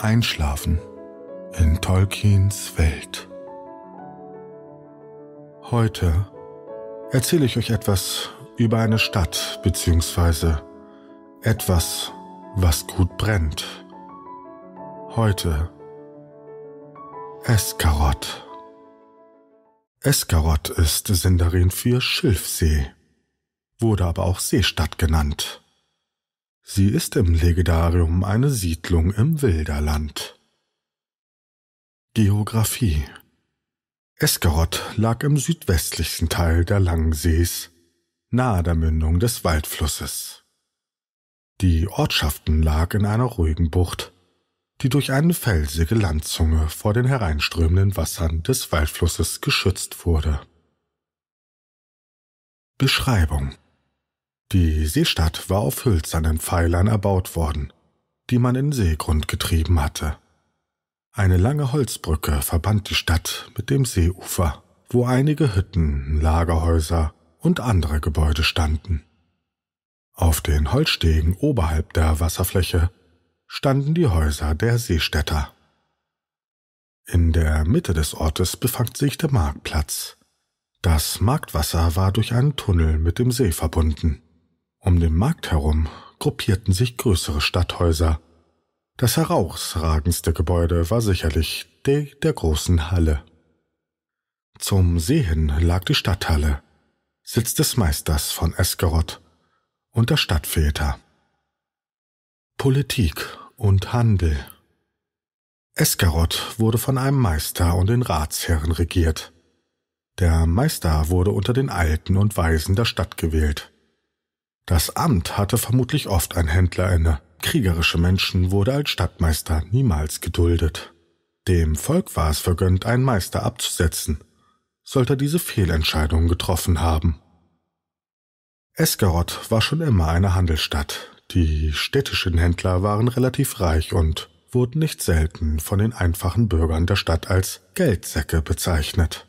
Einschlafen in Tolkiens Welt. Heute erzähle ich euch etwas über eine Stadt bzw. etwas, was gut brennt. Heute Eskarot. Eskarot ist Sindarin für Schilfsee, wurde aber auch Seestadt genannt. Sie ist im Legendarium eine Siedlung im Wilderland. Geographie Eskerot lag im südwestlichsten Teil der Langsees, nahe der Mündung des Waldflusses. Die Ortschaften lag in einer ruhigen Bucht, die durch eine felsige Landzunge vor den hereinströmenden Wassern des Waldflusses geschützt wurde. Beschreibung die Seestadt war auf hölzernen Pfeilern erbaut worden, die man in Seegrund getrieben hatte. Eine lange Holzbrücke verband die Stadt mit dem Seeufer, wo einige Hütten, Lagerhäuser und andere Gebäude standen. Auf den Holzstegen oberhalb der Wasserfläche standen die Häuser der Seestädter. In der Mitte des Ortes befand sich der Marktplatz. Das Marktwasser war durch einen Tunnel mit dem See verbunden. Um den Markt herum gruppierten sich größere Stadthäuser. Das herausragendste Gebäude war sicherlich der der großen Halle. Zum Sehen lag die Stadthalle, Sitz des Meisters von Eskerott und der Stadtväter. Politik und Handel. Eskerott wurde von einem Meister und den Ratsherren regiert. Der Meister wurde unter den Alten und Weisen der Stadt gewählt. Das Amt hatte vermutlich oft ein Händler inne. Kriegerische Menschen wurde als Stadtmeister niemals geduldet. Dem Volk war es vergönnt, einen Meister abzusetzen, sollte diese Fehlentscheidung getroffen haben. Eskarot war schon immer eine Handelsstadt. Die städtischen Händler waren relativ reich und wurden nicht selten von den einfachen Bürgern der Stadt als Geldsäcke bezeichnet.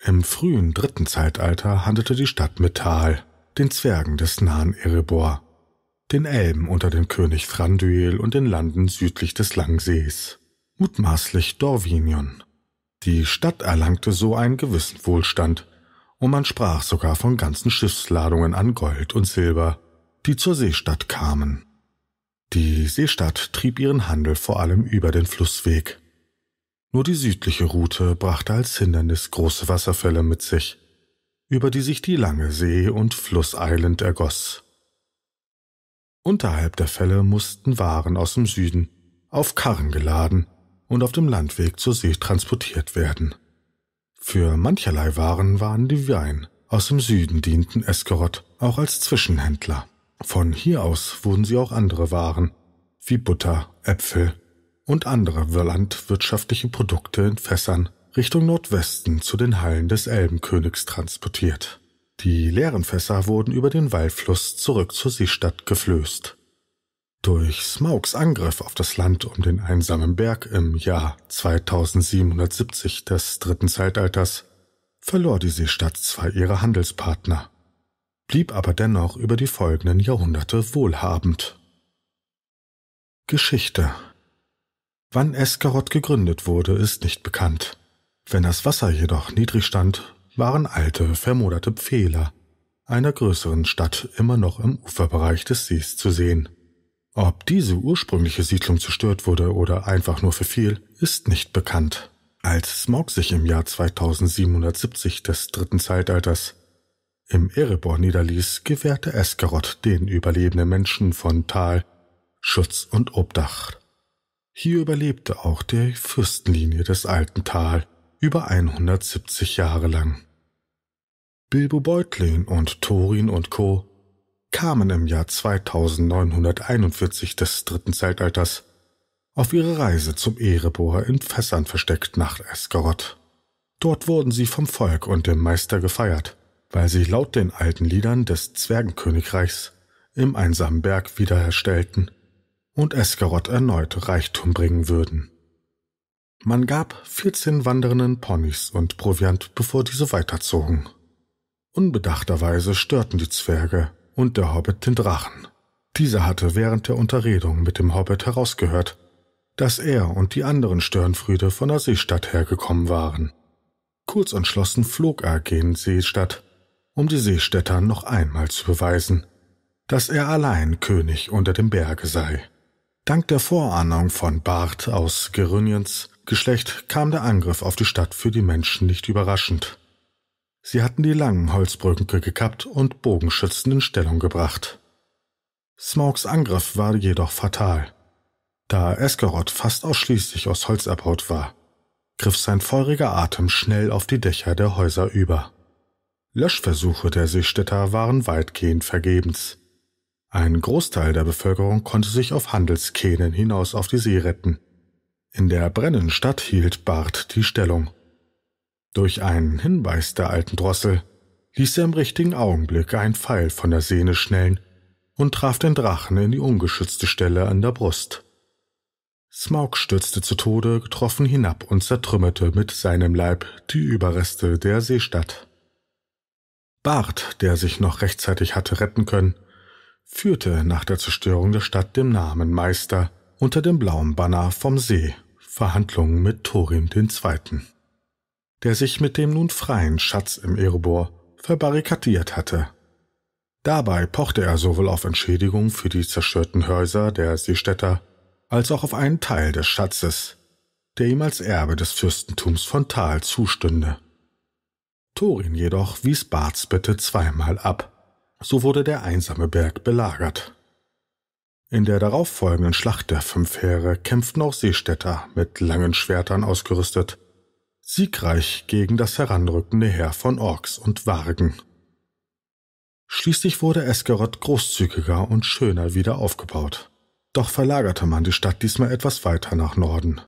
Im frühen dritten Zeitalter handelte die Stadt mit Tal, den Zwergen des nahen Erebor, den Elben unter dem König Thranduil und den Landen südlich des Langsees, mutmaßlich Dorvinion. Die Stadt erlangte so einen gewissen Wohlstand, und man sprach sogar von ganzen Schiffsladungen an Gold und Silber, die zur Seestadt kamen. Die Seestadt trieb ihren Handel vor allem über den Flussweg. Nur die südliche Route brachte als Hindernis große Wasserfälle mit sich, über die sich die lange See und flusseilend ergoß. Unterhalb der Fälle mussten Waren aus dem Süden auf Karren geladen und auf dem Landweg zur See transportiert werden. Für mancherlei Waren waren die Wein aus dem Süden dienten Eskerot auch als Zwischenhändler. Von hier aus wurden sie auch andere Waren, wie Butter, Äpfel und andere landwirtschaftliche Produkte in Fässern Richtung Nordwesten zu den Hallen des Elbenkönigs transportiert. Die leeren Fässer wurden über den Wallfluss zurück zur Seestadt geflößt. Durch Smaugs Angriff auf das Land um den einsamen Berg im Jahr 2770 des dritten Zeitalters verlor die Seestadt zwar ihre Handelspartner, blieb aber dennoch über die folgenden Jahrhunderte wohlhabend. Geschichte Wann Eskarot gegründet wurde, ist nicht bekannt. Wenn das Wasser jedoch niedrig stand, waren alte, vermoderte Pfähler einer größeren Stadt immer noch im Uferbereich des Sees zu sehen. Ob diese ursprüngliche Siedlung zerstört wurde oder einfach nur verfiel, ist nicht bekannt. Als Smaug sich im Jahr 2770 des dritten Zeitalters im Erebor niederließ, gewährte Eskarot den überlebenden Menschen von Tal Schutz und Obdach. Hier überlebte auch die Fürstenlinie des alten Tal, über 170 Jahre lang. Bilbo Beutlin und Thorin und Co. kamen im Jahr 2941 des dritten Zeitalters auf ihre Reise zum Erebor in Fässern versteckt nach Esgaroth. Dort wurden sie vom Volk und dem Meister gefeiert, weil sie laut den alten Liedern des Zwergenkönigreichs im einsamen Berg wiederherstellten und Esgaroth erneut Reichtum bringen würden. Man gab 14 wandernden Ponys und Proviant, bevor diese weiterzogen. Unbedachterweise störten die Zwerge und der Hobbit den Drachen. Dieser hatte während der Unterredung mit dem Hobbit herausgehört, dass er und die anderen Störenfrüde von der Seestadt hergekommen waren. Kurz entschlossen flog er gegen Seestadt, um die Seestädter noch einmal zu beweisen, dass er allein König unter dem Berge sei. Dank der Vorahnung von Bart aus Gerüniens Geschlecht kam der Angriff auf die Stadt für die Menschen nicht überraschend. Sie hatten die langen Holzbrücke gekappt und Bogenschützen in Stellung gebracht. Smokes Angriff war jedoch fatal. Da Eskerot fast ausschließlich aus Holz erbaut war, griff sein feuriger Atem schnell auf die Dächer der Häuser über. Löschversuche der Seestädter waren weitgehend vergebens. Ein Großteil der Bevölkerung konnte sich auf Handelskähnen hinaus auf die See retten. In der Brennenstadt hielt Bart die Stellung. Durch einen Hinweis der alten Drossel ließ er im richtigen Augenblick einen Pfeil von der Sehne schnellen und traf den Drachen in die ungeschützte Stelle an der Brust. Smaug stürzte zu Tode getroffen hinab und zertrümmerte mit seinem Leib die Überreste der Seestadt. Bart, der sich noch rechtzeitig hatte retten können, führte nach der Zerstörung der Stadt dem Namen Meister unter dem blauen Banner vom See Verhandlungen mit Thorin II., der sich mit dem nun freien Schatz im Erebor verbarrikadiert hatte. Dabei pochte er sowohl auf Entschädigung für die zerstörten Häuser der Seestädter als auch auf einen Teil des Schatzes, der ihm als Erbe des Fürstentums von Thal zustünde. Thorin jedoch wies Barts Bitte zweimal ab so wurde der einsame Berg belagert. In der darauffolgenden Schlacht der fünf Heere kämpften auch Seestädter mit langen Schwertern ausgerüstet, siegreich gegen das heranrückende Heer von Orks und Wargen. Schließlich wurde Eskerott großzügiger und schöner wieder aufgebaut. Doch verlagerte man die Stadt diesmal etwas weiter nach Norden.